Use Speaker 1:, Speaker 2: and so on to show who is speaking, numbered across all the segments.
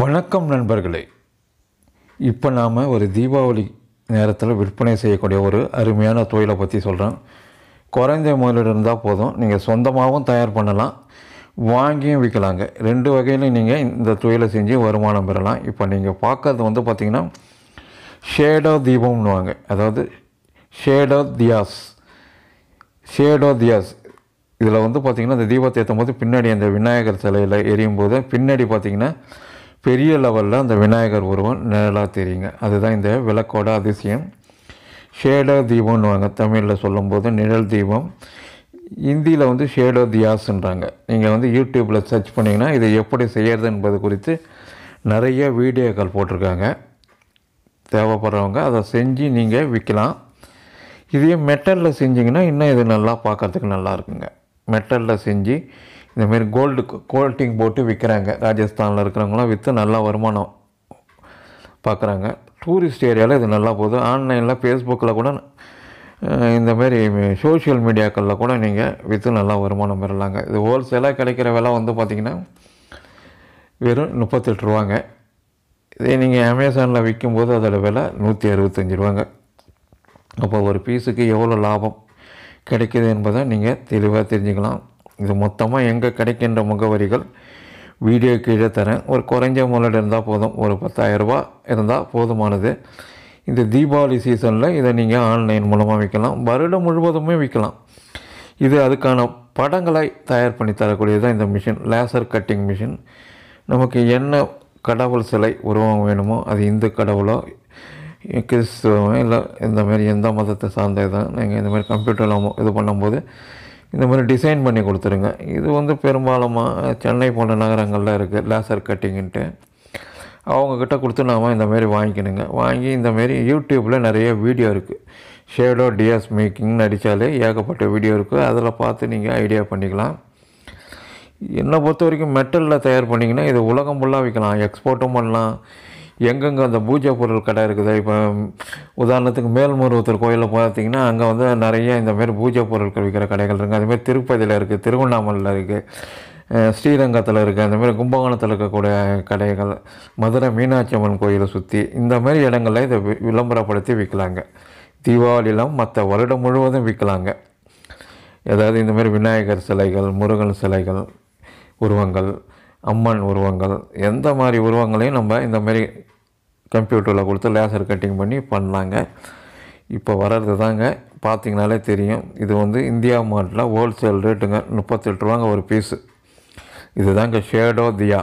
Speaker 1: வணக்கம் நண்பர்களே இப்போ நாம் ஒரு தீபாவளி நேரத்தில் விற்பனை செய்யக்கூடிய ஒரு அருமையான தொழிலை பற்றி சொல்கிறேன் குறைந்த முதலீடு இருந்தால் போதும் நீங்கள் சொந்தமாகவும் தயார் பண்ணலாம் வாங்கியும் விற்கலாங்க ரெண்டு வகையிலும் நீங்கள் இந்த தொழிலை செஞ்சு வருமானம் பெறலாம் இப்போ நீங்கள் பார்க்கறது வந்து பார்த்திங்கன்னா ஷேடோ தீபம்னுவாங்க அதாவது ஷேடோ தியாஸ் ஷேடோ தியாஸ் இதில் வந்து பார்த்திங்கன்னா இந்த தீபத்தை ஏற்றும் போது பின்னாடி அந்த விநாயகர் சிலையில் எரியும் போது பின்னாடி பார்த்திங்கன்னா பெரிய லெவலில் அந்த விநாயகர் உருவம் நிழலாக தெரியுங்க அதுதான் இந்த விளக்கோட அதிசயம் ஷேடோ தீபம்னுவாங்க தமிழில் சொல்லும்போது நிழல் தீபம் இந்தியில் வந்து ஷேடோ தியாஸ்ன்றாங்க நீங்கள் வந்து யூடியூப்பில் சர்ச் பண்ணிங்கன்னா இதை எப்படி செய்கிறது என்பது குறித்து நிறைய வீடியோக்கள் போட்டிருக்காங்க தேவைப்படுறவங்க அதை செஞ்சு நீங்கள் விற்கலாம் இதே மெட்டலில் செஞ்சிங்கன்னா இன்னும் இது நல்லா பார்க்குறதுக்கு நல்லா இருக்குங்க மெட்டலில் செஞ்சு இந்தமாரி கோல்டு கோல்டிங் போட்டு விற்கிறாங்க ராஜஸ்தானில் இருக்கிறவங்களாம் விற்று நல்லா வருமானம் பார்க்குறாங்க டூரிஸ்ட் ஏரியாவில் இது நல்லா போகுது ஆன்லைனில் ஃபேஸ்புக்கில் கூட இந்தமாரி சோஷியல் மீடியாக்களில் கூட நீங்கள் விற்று நல்லா வருமானம் பெறலாங்க இது ஹோல்சேலாக கிடைக்கிற விலை வந்து பார்த்திங்கன்னா வெறும் முப்பத்தெட்டு ரூபாங்க இதே நீங்கள் அமேசானில் விற்கும்போது அதோடய விலை நூற்றி அறுபத்தஞ்சி ரூபாங்க அப்போ ஒரு பீஸுக்கு எவ்வளோ லாபம் கிடைக்கிது என்பதை நீங்கள் தெளிவாக தெரிஞ்சுக்கலாம் இது மொத்தமாக எங்கே கிடைக்கின்ற முகவரிகள் வீடியோ கீழே தரேன் ஒரு குறைஞ்ச முதலீடு இருந்தால் போதும் ஒரு பத்தாயிரரூபா இருந்தால் போதுமானது இந்த தீபாவளி சீசனில் இதை நீங்கள் ஆன்லைன் மூலமாக விற்கலாம் வருடம் முழுவதுமே விற்கலாம் இது அதுக்கான படங்களை தயார் பண்ணி தரக்கூடியது தான் இந்த மிஷின் லேசர் கட்டிங் மிஷின் நமக்கு என்ன கடவுள் சிலை உருவம் வேணுமோ அது இந்து கடவுளோ கிறிஸ்துவோ இல்லை இந்தமாரி எந்த மதத்தை சார்ந்த இதாக நீங்கள் இந்தமாதிரி கம்ப்யூட்டர் இது பண்ணும்போது இந்த மாதிரி டிசைன் பண்ணி கொடுத்துருங்க இது வந்து பெரும்பாலுமாக சென்னை போன்ற நகரங்களில் இருக்குது லேசர் கட்டிங்கன்ட்டு அவங்கக்கிட்ட கொடுத்து நாம் இந்தமாரி வாங்கிக்கணுங்க வாங்கி இந்தமாரி யூடியூப்பில் நிறைய வீடியோ இருக்குது ஷேடோ டிஎஸ் மேக்கிங்னு நடித்தாலே ஏகப்பட்ட வீடியோ இருக்குது அதில் பார்த்து நீங்கள் ஐடியா பண்ணிக்கலாம் என்னை பொறுத்த வரைக்கும் மெட்டலில் தயார் பண்ணிங்கன்னா இது உலகம் ஃபுல்லாக விற்கலாம் எக்ஸ்போர்ட்டும் பண்ணலாம் எங்கெங்கே அந்த பூஜை பொருள் கடை இருக்குது இப்போ உதாரணத்துக்கு மேல்மருவத்தூர் கோயிலில் பார்த்திங்கன்னா அங்கே வந்து நிறைய இந்தமாரி பூஜை பொருட்கள் விற்கிற கடைகள் இருக்குது அதுமாரி திருப்பதியில் இருக்குது திருவண்ணாமலையில் இருக்குது ஸ்ரீரங்கத்தில் இருக்குது அந்தமாரி கும்பகோணத்தில் இருக்கக்கூடிய கடைகள் மதுரை மீனாட்சி அம்மன் கோயிலை சுற்றி இந்தமாரி இடங்களில் இதை விளம்பரப்படுத்தி விற்கலாங்க தீபாவளியெலாம் மற்ற வருடம் முழுவதும் விற்கலாங்க ஏதாவது இந்தமாரி விநாயகர் சிலைகள் முருகன் சிலைகள் உருவங்கள் அம்மன் உருவங்கள் எந்த மாதிரி உருவங்களையும் நம்ம இந்த மாதிரி கம்ப்யூட்டரில் கொடுத்து லேசர் கட்டிங் பண்ணி பண்ணாங்க இப்போ வர்றது தாங்க பார்த்திங்கனாலே தெரியும் இது வந்து இந்தியா மார்ட்டில் ஹோல்சேல் ரேட்டுங்க முப்பத்தெட்டு ரூபாங்க ஒரு பீஸு இதுதாங்க ஷேடோ தியா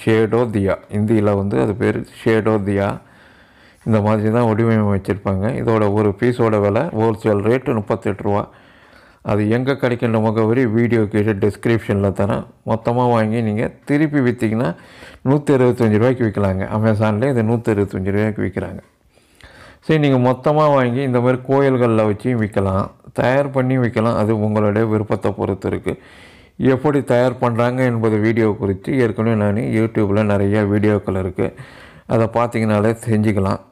Speaker 1: ஷேடோ தியா இந்தியில் வந்து அது பேர் ஷேடோ தியா இந்த மாதிரி தான் வடிவமைச்சிருப்பாங்க இதோட ஒரு பீஸோட விலை ஹோல்சேல் ரேட்டு முப்பத்தெட்டு ரூபா அது எங்கே கிடைக்கின்ற முகவரி வீடியோ கீழே டிஸ்கிரிப்ஷனில் தரேன் மொத்தமாக வாங்கி நீங்கள் திருப்பி விற்றிங்கன்னா நூற்றி அறுபத்தஞ்சி ரூபாய்க்கு விற்கலாங்க அமேசானில் இது நூற்றி அறுபத்தஞ்சி ரூபாய்க்கு விற்கிறாங்க சரி நீங்கள் மொத்தமாக வாங்கி இந்த மாதிரி கோயில்களில் வச்சும் விற்கலாம் தயார் பண்ணி விற்கலாம் அது உங்களுடைய விருப்பத்தை பொறுத்து இருக்குது எப்படி தயார் பண்ணுறாங்க என்பது வீடியோ குறித்து ஏற்கனவே நான் யூடியூப்பில் நிறைய வீடியோக்கள் இருக்குது அதை பார்த்திங்கனாலே செஞ்சுக்கலாம்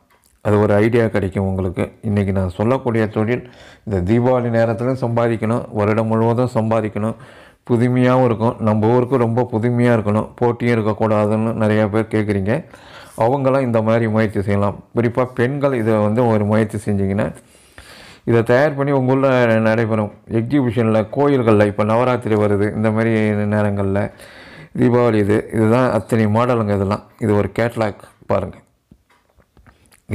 Speaker 1: அது ஒரு ஐடியா கிடைக்கும் உங்களுக்கு இன்றைக்கி நான் சொல்லக்கூடிய தொழில் இந்த தீபாவளி நேரத்தில் சம்பாதிக்கணும் வருடம் முழுவதும் சம்பாதிக்கணும் புதுமையாகவும் இருக்கும் நம்ம ஊருக்கு ரொம்ப புதுமையாக இருக்கணும் போட்டியும் இருக்கக்கூடாதுன்னு நிறையா பேர் கேட்குறீங்க அவங்களாம் இந்த மாதிரி முயற்சி செய்யலாம் குறிப்பாக பெண்கள் இதை வந்து ஒரு முயற்சி செஞ்சிங்கன்னா இதை தயார் பண்ணி உங்களில் நடைபெறும் எக்ஸிபிஷனில் கோயில்களில் இப்போ நவராத்திரி வருது இந்த மாதிரி நேரங்களில் தீபாவளி இது இதுதான் அத்தனை மாடலுங்க இதெல்லாம் இது ஒரு கேட்லாக் பாருங்கள்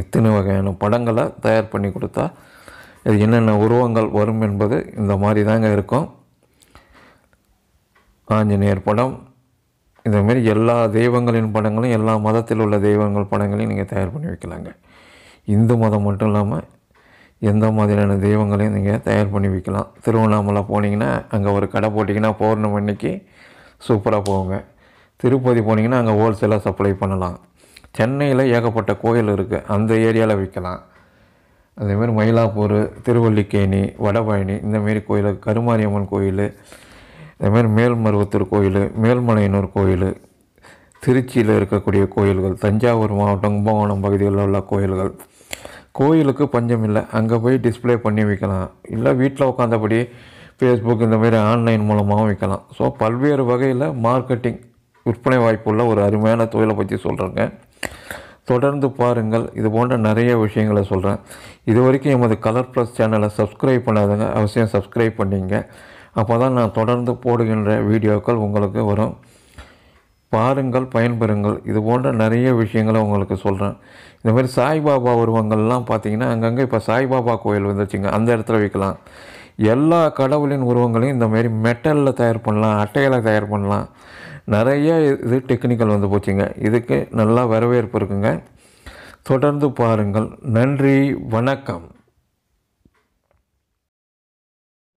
Speaker 1: இத்தனை வகையான படங்களை தயார் பண்ணி கொடுத்தா இது என்னென்ன உருவங்கள் வரும் என்பது இந்த மாதிரி தாங்க இருக்கும் ஆஞ்சநேயர் படம் இதேமாரி எல்லா தெய்வங்களின் படங்களும் எல்லா மதத்தில் உள்ள தெய்வங்கள் படங்களையும் நீங்கள் தயார் பண்ணி வைக்கலாங்க இந்து மதம் மட்டும் இல்லாமல் எந்த மாதிரியான தெய்வங்களையும் நீங்கள் தயார் பண்ணி வைக்கலாம் திருவண்ணாமலை போனீங்கன்னா அங்கே ஒரு கடை போட்டிங்கன்னா பௌர்ணமி அன்னைக்கு சூப்பராக போவோங்க திருப்பதி போனீங்கன்னா அங்கே ஹோல்சேலாக சப்ளை பண்ணலாம் சென்னையில் ஏகப்பட்ட கோயில் இருக்குது அந்த ஏரியாவில் விற்கலாம் அதேமாதிரி மயிலாப்பூர் திருவல்லிக்கேணி வடபழனி இந்தமாரி கோயில் கருமாரியம்மன் கோயில் அதேமாதிரி மேல்மருவத்தூர் கோயில் மேல்மலையனூர் கோயில் திருச்சியில் இருக்கக்கூடிய கோயில்கள் தஞ்சாவூர் மாவட்டம் கும்பகோணம் பகுதியில் உள்ள கோயில்கள் கோயிலுக்கு பஞ்சம் இல்லை அங்கே போய் டிஸ்பிளே பண்ணி விற்கலாம் இல்லை வீட்டில் உட்காந்தபடி ஃபேஸ்புக் இந்தமாரி ஆன்லைன் மூலமாகவும் விற்கலாம் ஸோ பல்வேறு வகையில் மார்க்கெட்டிங் விற்பனை வாய்ப்புள்ள ஒரு அருமையான தொழிலை பற்றி சொல்கிறேங்க தொடர்ந்து பாருங்கள் இது போன்ற நிறைய விஷயங்களை சொல்கிறேன் இது வரைக்கும் எமது கலர் ப்ளஸ் சேனலை சப்ஸ்கிரைப் பண்ணாதுங்க அவசியம் சப்ஸ்கிரைப் பண்ணிங்க அப்போ தான் நான் தொடர்ந்து போடுகின்ற வீடியோக்கள் உங்களுக்கு வரும் பாருங்கள் பயன்பெறுங்கள் இது போன்ற நிறைய விஷயங்களை உங்களுக்கு சொல்கிறேன் இந்த மாதிரி சாய்பாபா உருவங்கள்லாம் பார்த்திங்கன்னா அங்கங்கே இப்போ சாய்பாபா கோயில் வந்துச்சுங்க அந்த இடத்துல வைக்கலாம் எல்லா கடவுளின் உருவங்களையும் இந்தமாரி மெட்டலில் தயார் பண்ணலாம் அட்டையில் தயார் பண்ணலாம் நிறைய இது டெக்னிக்கல் வந்து போச்சுங்க இதுக்கு நல்லா வரவேற்பு இருக்குங்க தொடர்ந்து பாருங்கள் நன்றி வணக்கம்